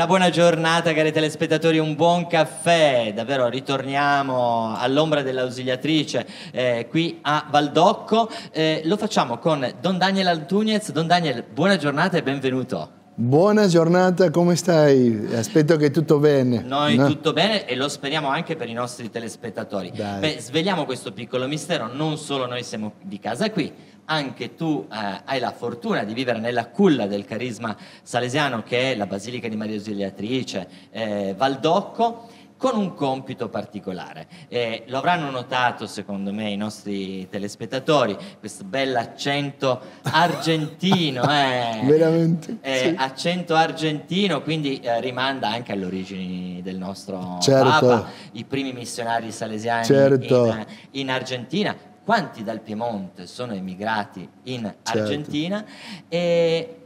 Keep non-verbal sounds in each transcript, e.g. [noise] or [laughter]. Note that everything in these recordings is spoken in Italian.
Una buona giornata cari telespettatori, un buon caffè, davvero ritorniamo all'ombra dell'ausiliatrice eh, qui a Valdocco, eh, lo facciamo con Don Daniel Altunez, Don Daniel buona giornata e benvenuto. Buona giornata, come stai? Aspetto che tutto bene. Noi no? tutto bene e lo speriamo anche per i nostri telespettatori. Dai. Beh, sveliamo questo piccolo mistero, non solo noi siamo di casa qui, anche tu eh, hai la fortuna di vivere nella culla del carisma salesiano che è la Basilica di Maria Ausiliatrice, eh, Valdocco con un compito particolare. Eh, lo avranno notato, secondo me, i nostri telespettatori, questo bell'accento argentino. [laughs] Eh, Veramente. Eh, sì. Accento argentino, quindi eh, rimanda anche alle origini del nostro certo. Papa, i primi missionari salesiani certo. in, eh, in Argentina. Quanti dal Piemonte sono emigrati in certo. Argentina? E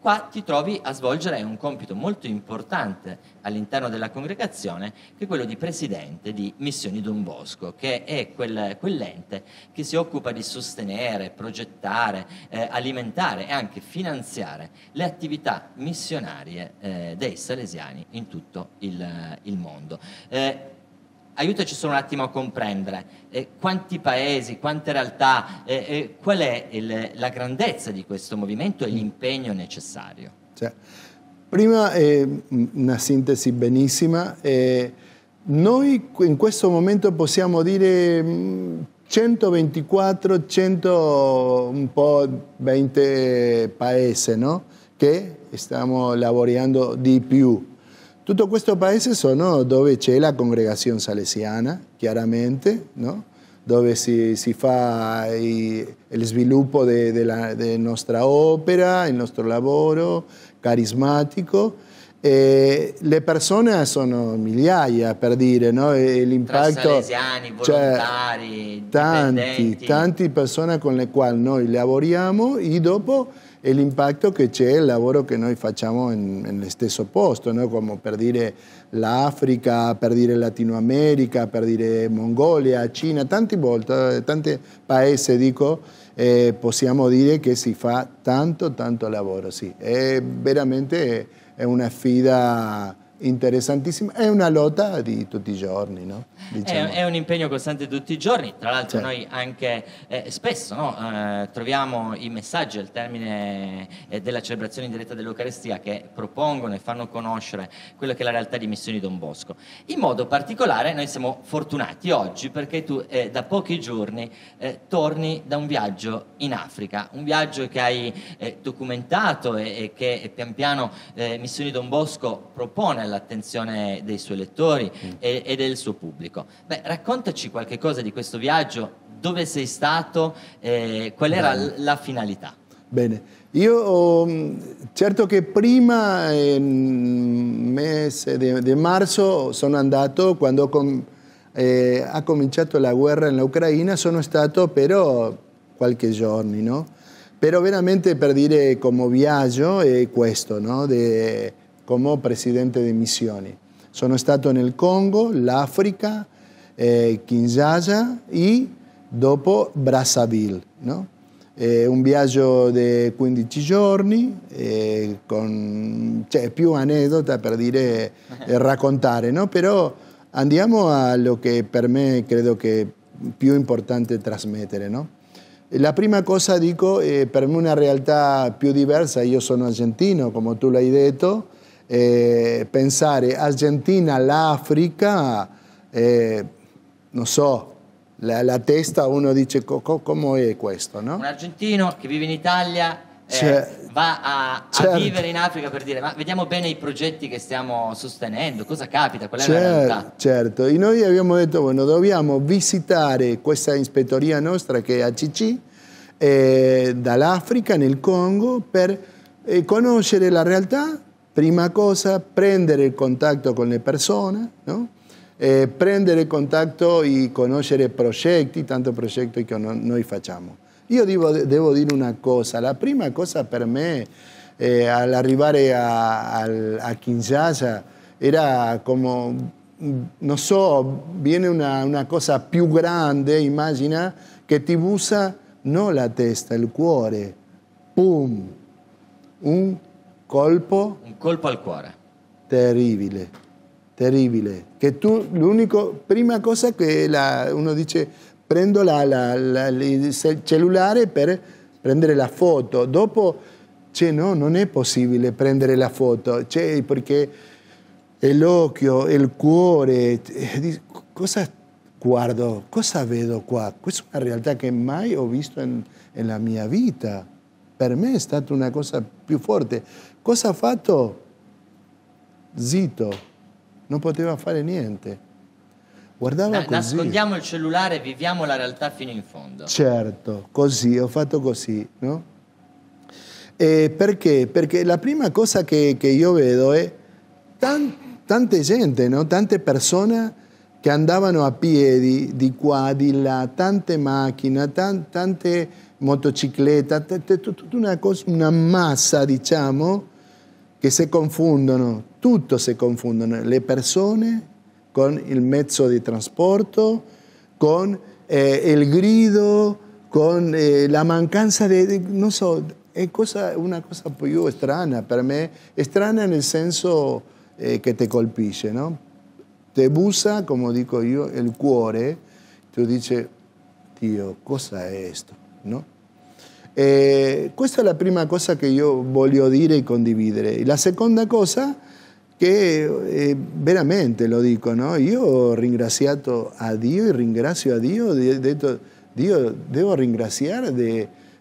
qua ti trovi a svolgere un compito molto importante all'interno della congregazione, che è quello di presidente di Missioni Don Bosco, che è quel, quell'ente che si occupa di sostenere, progettare, eh, alimentare e anche finanziare le attività missionarie eh, dei salesiani in tutto il, il mondo. Eh, aiutaci solo un attimo a comprendere eh, quanti paesi, quante realtà, eh, eh, qual è il, la grandezza di questo movimento e l'impegno necessario. Cioè, prima una sintesi benissima. noi in questo momento possiamo dire 124, mm, 100, un po' 20 paesi no? che stiamo lavorando di più. Tutto questo paese sono dove c'è la congregazione salesiana, chiaramente, no? dove si, si fa il sviluppo della de de nostra opera, il nostro lavoro carismatico. E eh, le persone sono migliaia per dire no? Eh, l'impatto. Cioè, tanti, tanti persone con le quali noi lavoriamo e dopo e l'impatto che c'è il lavoro che noi facciamo in, stesso posto, no? come per dire l'Africa, per dire Latinoamerica, per dire Mongolia, Cina, tante volte, tanti paesi dico, eh, possiamo dire che si fa tanto, tanto lavoro, sì. È veramente è una sfida interessantissima, è una lotta di tutti i giorni. No? Diciamo. È, è, un impegno costante tutti i giorni, tra l'altro certo. noi anche eh, spesso no, eh, troviamo i messaggi al termine eh, della celebrazione in diretta dell'Eucarestia che propongono e fanno conoscere quella che è la realtà di Missioni Don Bosco. In modo particolare noi siamo fortunati oggi perché tu eh, da pochi giorni eh, torni da un viaggio in Africa, un viaggio che hai eh, documentato e, e, che pian piano Missioni Don Bosco propone all'attenzione dei suoi lettori mm. e, e del suo pubblico pubblico. Beh, raccontaci qualche cosa di questo viaggio, dove sei stato, eh, qual era Bene. la finalità? Bene, io mm, certo che prima, nel ehm, mese di, di marzo, sono andato quando com, eh, ha cominciato la guerra in Ucraina, sono stato però qualche giorno, no? Però veramente per dire come viaggio è questo, no? De, come presidente di missioni. Sono stato nel Congo, l'Africa, eh, Kinshasa e dopo Brazzaville. No? Eh, un viaggio di 15 giorni, eh, con, cioè, più aneddota per dire, [laughs] eh, raccontare, no? però andiamo a quello che per me credo che è più importante trasmettere. No? La prima cosa dico, eh, per me una realtà più diversa, io sono argentino, come tu l'hai detto, eh, pensare Argentina, l'Africa, eh, non so, la, la, testa uno dice co, co, come è questo, no? Un argentino che vive in Italia eh, cioè, va a, certo. a, vivere in Africa per dire ma vediamo bene i progetti che stiamo sostenendo, cosa capita, qual è certo, la realtà? Certo, e noi abbiamo detto bueno, dobbiamo visitare questa ispettoria nostra che è ACC eh, dall'Africa nel Congo per eh, conoscere la realtà Prima cosa, prendere il contatto con le persone, no? eh, prendere contatto e conoscere progetti, tanto progetti che no, noi facciamo. Io devo, devo, dire una cosa, la prima cosa per me eh, all'arrivare a, a, Kinshasa era come, non so, viene una, una cosa più grande, immagina, che ti usa non la testa, il cuore, boom, un colpo? Un colpo al cuore. Terribile, terribile. Che tu, l'unico, prima cosa che la, uno dice, prendo la, la, il cellulare per prendere la foto, dopo, cioè no, non è possibile prendere la foto, cioè, perché l'occhio, il cuore, cosa guardo, cosa vedo qua? Questa è una realtà che mai ho visto nella mia vita per me è stata una cosa più forte. Cosa ha fatto? Zito, non poteva fare niente. Guardava Na, così. Nascondiamo il cellulare e viviamo la realtà fino in fondo. Certo, così, ho fatto così, no? E perché? Perché la prima cosa che, che io vedo è tan, tante gente, no? tante persone che andavano a piedi di qua, di là, tante macchine, tante motociclette, tutta una, una massa, diciamo, che si confondono, tutto si confondono, le persone con il mezzo di trasporto, con eh, il grido, con eh, la mancanza di, non so, è cosa, una cosa più strana per me, strana nel senso eh, che ti colpisce, no? Te bussa, come dico io, il cuore, tu dici, Dio, cosa è questo? No? E questa è la prima cosa che io voglio dire e condividere. La seconda cosa che eh, veramente lo dico, no? io ho ringraziato a Dio e ringrazio a Dio, ho detto Dio devo ringraziare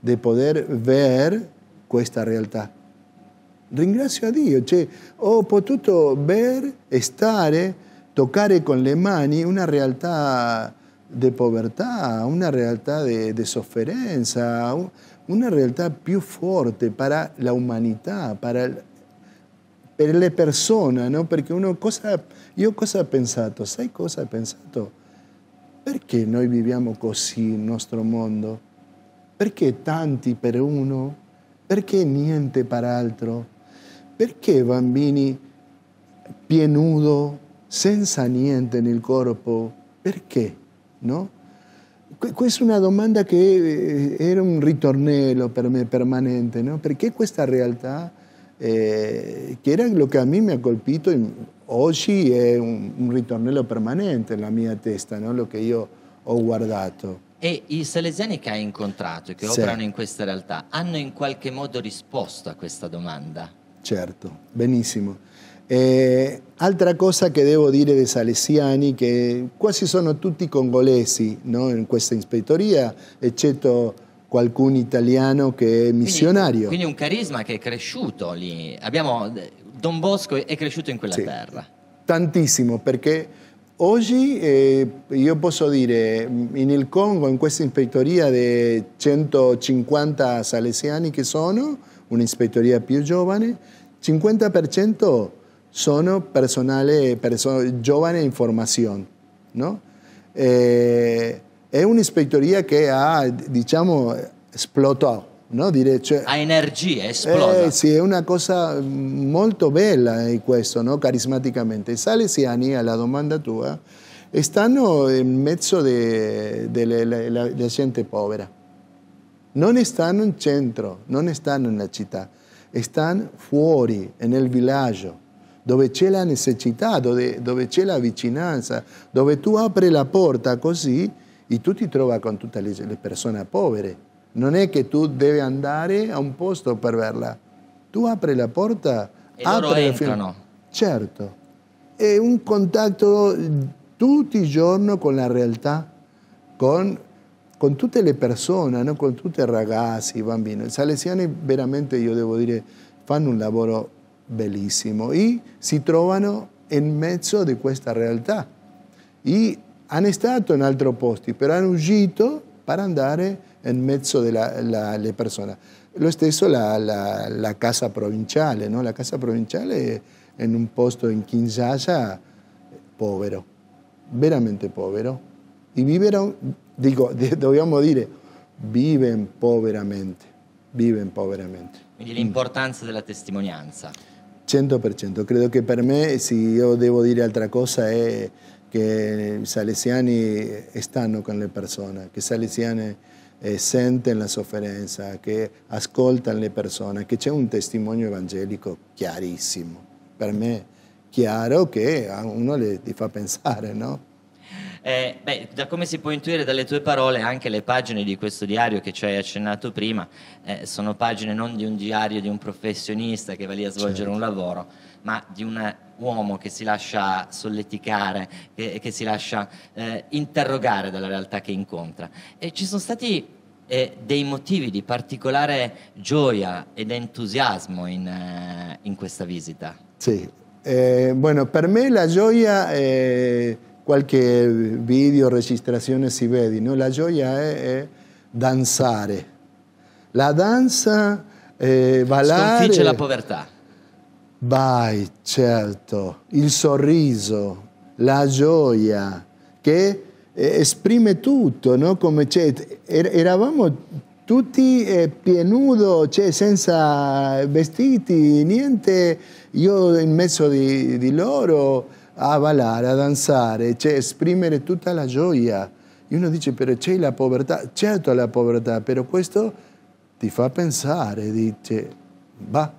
di poter vedere questa realtà. Ringrazio a Dio, cioè, ho potuto vedere, stare, toccare con le mani una realtà di povertà, una realtà di sofferenza, una realtà più forte per l'umanità, per, per le persone, no? Perché uno cosa, io cosa ho pensato? Sai cosa ho pensato? Perché noi viviamo così il nostro mondo? Perché tanti per uno? Perché niente per altro? Perché bambini pienudo senza niente nel corpo, perché? No? Questa è una domanda che eh, era un ritornello per me permanente, no? perché questa realtà, eh, che era quello che a me mi ha colpito, oggi è un, un ritornello permanente nella mia testa, no? lo che io ho guardato. E i salesiani che hai incontrato, e che sì. operano in questa realtà, hanno in qualche modo risposto a questa domanda? Certo, benissimo. Eh, altra cosa che devo dire dei salesiani, che quasi sono tutti congolesi no, in questa ispettoria, eccetto qualcun italiano che è missionario. Quindi, quindi un carisma che è cresciuto lì. Abbiamo, Don Bosco è cresciuto in quella sì, terra. Tantissimo, perché oggi eh, io posso dire, nel Congo, in questa ispettoria dei 150 salesiani che sono, un'ispettoria più giovane, 50% sono personale, persone, giovane in formazione. No? Eh, è un'ispettoria che ha, diciamo, esplotato. No? Dire, cioè, ha energia, esplosa. Eh, sì, è una cosa molto bella eh, questo, no? carismaticamente. I salesiani, alla domanda tua, stanno in mezzo della gente povera. Non stanno in centro, non stanno nella città, stanno fuori, nel villaggio dove c'è la necessità, dove, dove c'è la vicinanza, dove tu apri la porta così e tu ti trovi con tutte le, le persone povere. Non è che tu devi andare a un posto per verla. Tu apri la porta, e apri la finestra. Certo. È un contatto tutti i giorni con la realtà, con, con tutte le persone, no? con tutti i ragazzi, i bambini. I salesiani veramente, io devo dire, fanno un lavoro bellissimo e si trovano in mezzo di questa realtà. E hanno stato in altri posti, però hanno uscito per andare in mezzo alle persone. Lo stesso la, la, la casa provinciale, no? la casa provinciale è in un posto in Kinshasa povero, veramente povero. E vivono, dico, [laughs] dobbiamo dire, vivono poveramente, vivono poveramente. Quindi l'importanza della testimonianza. 100%, credo che per me, se io devo dire altra cosa, è che i salesiani stanno con le persone, che i salesiani eh, sentono la sofferenza, che ascoltano le persone, che c'è un testimonio evangelico chiarissimo, per me chiaro che a uno le, ti fa pensare, no? Eh, beh, da come si può intuire dalle tue parole, anche le pagine di questo diario che ci hai accennato prima eh, sono pagine non di un diario di un professionista che va lì a svolgere certo. un lavoro, ma di un uomo che si lascia solleticare, che, che si lascia eh, interrogare dalla realtà che incontra. E ci sono stati eh, dei motivi di particolare gioia ed entusiasmo in, eh, in questa visita. Sì, eh, bueno, per me la gioia... È qualche video, registrazione si vede, no? la gioia è, è danzare. La danza eh, ballare... Sconfigge la povertà. Vai, certo, il sorriso, la gioia, che eh, esprime tutto, no? Come, cioè, eravamo tutti eh, pienudo, cioè, senza vestiti, niente, io in mezzo di, di loro a ballare, a danzare, cioè, esprimere tutta la gioia. E uno dice, però c'è la povertà, certo la povertà, però questo ti fa pensare, dice, va,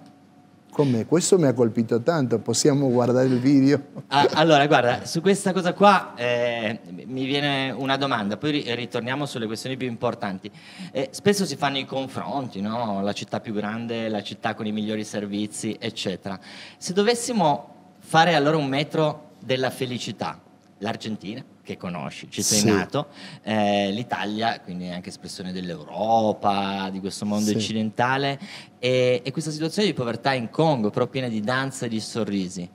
come questo mi ha colpito tanto, possiamo guardare il video. allora, guarda, su questa cosa qua eh, mi viene una domanda, poi ritorniamo sulle questioni più importanti. Eh, spesso si fanno i confronti, no? la città più grande, la città con i migliori servizi, eccetera. Se dovessimo fare allora un metro della felicità. L'Argentina, che conosci, ci sei sì. nato, eh, l'Italia, quindi anche espressione dell'Europa, di questo mondo sì. occidentale, e, e, questa situazione di povertà in Congo, però piena di danza e di sorrisi.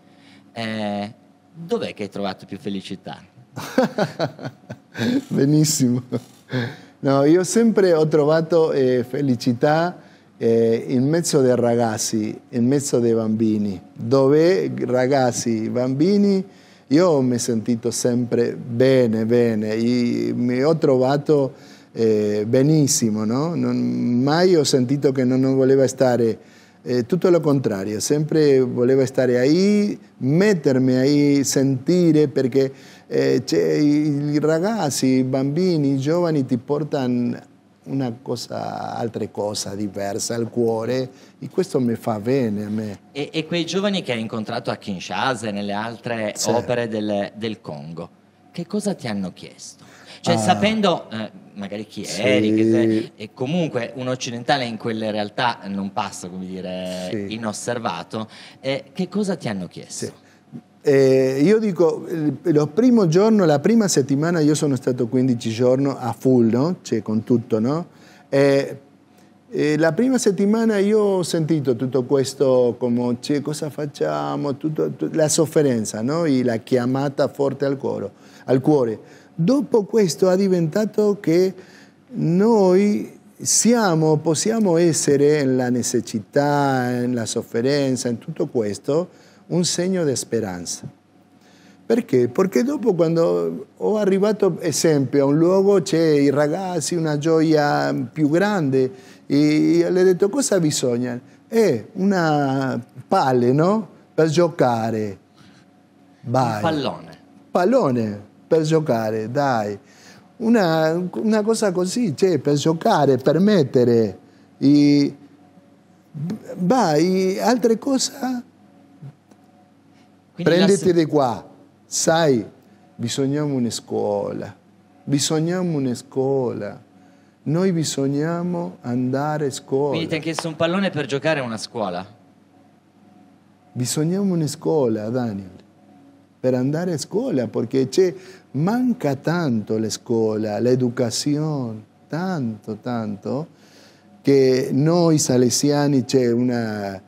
Eh, dov'è che hai trovato più felicità? [laughs] Benissimo. No, io sempre ho trovato eh, felicità eh, in mezzo dei ragazzi, in mezzo dei bambini, dove ragazzi, bambini, io mi sono sentito sempre bene, bene, e mi ho trovato eh, benissimo, no? non, mai ho sentito che non, non voleva stare, eh, tutto lo contrario, sempre volevo stare ahí, mettermi ahí, sentire perché eh, i ragazzi, i bambini, i giovani ti portano una cosa, altre cose diverse al cuore e questo mi fa bene a me. E, e quei giovani che hai incontrato a Kinshasa e nelle altre sì. opere del, del, Congo, che cosa ti hanno chiesto? Cioè, ah, sapendo eh, magari chi sì. eri, te, e comunque un occidentale in quelle realtà non passa, come dire, sì. inosservato, eh, che cosa ti hanno chiesto? Sì. Eh, io dico, il primo giorno, la prima settimana io sono stato 15 giorni a full, no? cioè con tutto, no? Eh, eh, la prima settimana io ho sentito tutto questo, come cioè, cosa facciamo, tutto, tutto, la sofferenza no? e la chiamata forte al, coro, al cuore. Dopo questo è diventato che noi siamo, possiamo essere nella necessità, nella sofferenza, in tutto questo, un segno di speranza. Perché? Perché dopo quando ho arrivato, esempio, a un luogo c'è i ragazzi, una gioia più grande, e le ho detto cosa bisogna? Eh, una palle, no? Per giocare. Vai. pallone. Pallone per giocare, dai. Una, una cosa così, cioè, per giocare, per mettere. E, vai, altre cose quindi Prenditi di qua, sai, bisogniamo una scuola, bisogniamo una scuola. Noi bisogniamo andare a scuola. Quindi ti ha chiesto un pallone per giocare a una scuola? Bisogniamo una scuola, Daniel, per andare a scuola, perché c'è, manca tanto la scuola, l'educazione, tanto, tanto, che noi salesiani c'è una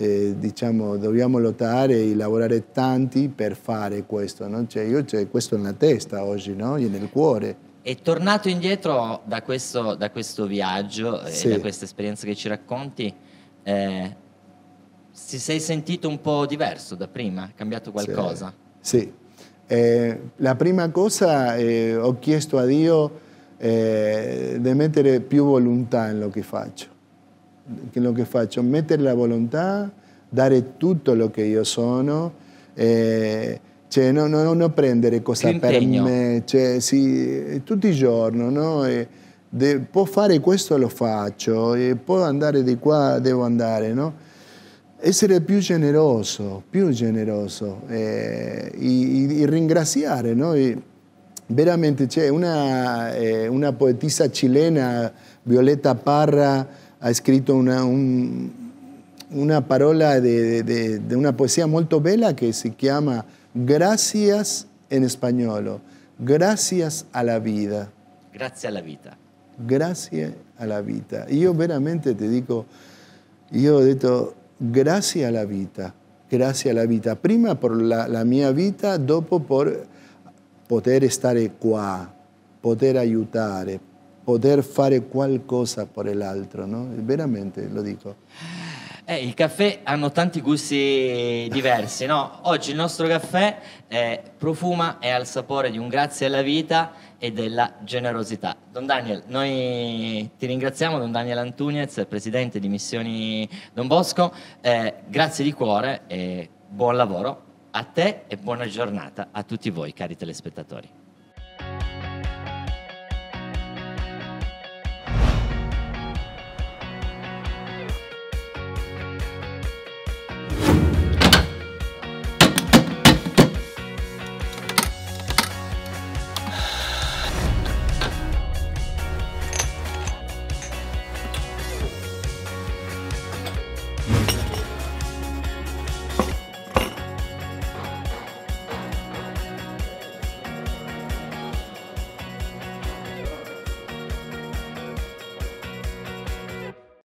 eh, diciamo, dobbiamo lottare e lavorare tanti per fare questo. No? Cioè, io c'è cioè, questo nella testa oggi, no? e nel cuore. E tornato indietro da questo, da questo viaggio eh, sì. e da questa esperienza che ci racconti, eh, ti sei sentito un po' diverso da prima? È cambiato qualcosa? Sì. sì. Eh, la prima cosa eh, ho chiesto a Dio eh, di mettere più volontà in quello che faccio quello che faccio, mettere la volontà, dare tutto lo che io sono, eh, cioè, no, no, non prendere cosa per me, cioè, sì, tutti i giorni, no? E, de, può fare questo lo faccio, e può andare di qua, devo andare, no? essere più generoso, più generoso eh, e, e, ringraziare. No? E veramente c'è una, eh, una poetisa cilena, Violetta Parra, ha escrito una, una parola de una poesia molto bella que se llama Gracias en Español, Gracias a la vida. Gracias Grazie alla vita. Grazie alla vita. yo veramente yo he dicho gracias a la vida Gracias a la Vida, Prima por la, la mia vita, dopo per poter stare qua, poter aiutare, poter fare qualcosa per l'altro, no? Veramente lo dico. Eh, il caffè hanno tanti gusti diversi, no? Oggi il nostro caffè eh, profuma e ha il sapore di un grazie alla vita e della generosità. Don Daniel, noi ti ringraziamo, Don Daniel Antuniez, presidente di Missioni Don Bosco, eh, grazie di cuore e buon lavoro a te e buona giornata a tutti voi, cari telespettatori.